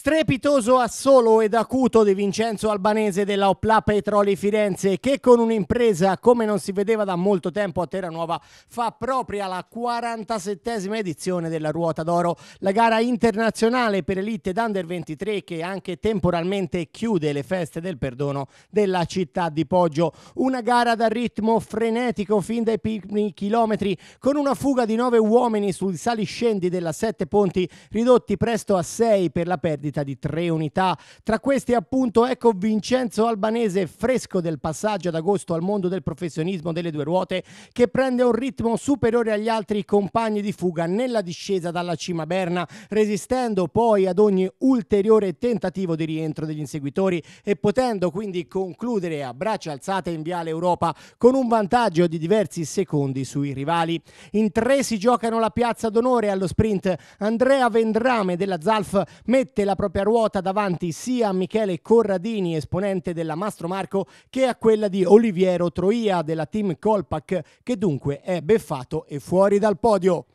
Strepitoso assolo ed acuto di Vincenzo Albanese della Opla Petroli Firenze che con un'impresa come non si vedeva da molto tempo a Terra fa propria la 47esima edizione della Ruota d'Oro, la gara internazionale per elite d'Under 23 che anche temporalmente chiude le feste del perdono della città di Poggio. Una gara dal ritmo frenetico fin dai primi chilometri con una fuga di nove uomini sui saliscendi della Sette Ponti ridotti presto a sei per la perdita perdita di tre unità. Tra queste appunto ecco Vincenzo Albanese, fresco del passaggio ad agosto al mondo del professionismo delle due ruote, che prende un ritmo superiore agli altri compagni di fuga nella discesa dalla cima Berna, resistendo poi ad ogni ulteriore tentativo di rientro degli inseguitori e potendo quindi concludere a braccia alzate in Viale Europa con un vantaggio di diversi secondi sui rivali. In tre si giocano la piazza d'onore allo sprint. Andrea Vendrame della Zalf mette la propria ruota davanti sia a Michele Corradini, esponente della Mastro Marco, che a quella di Oliviero Troia della team Colpac, che dunque è beffato e fuori dal podio.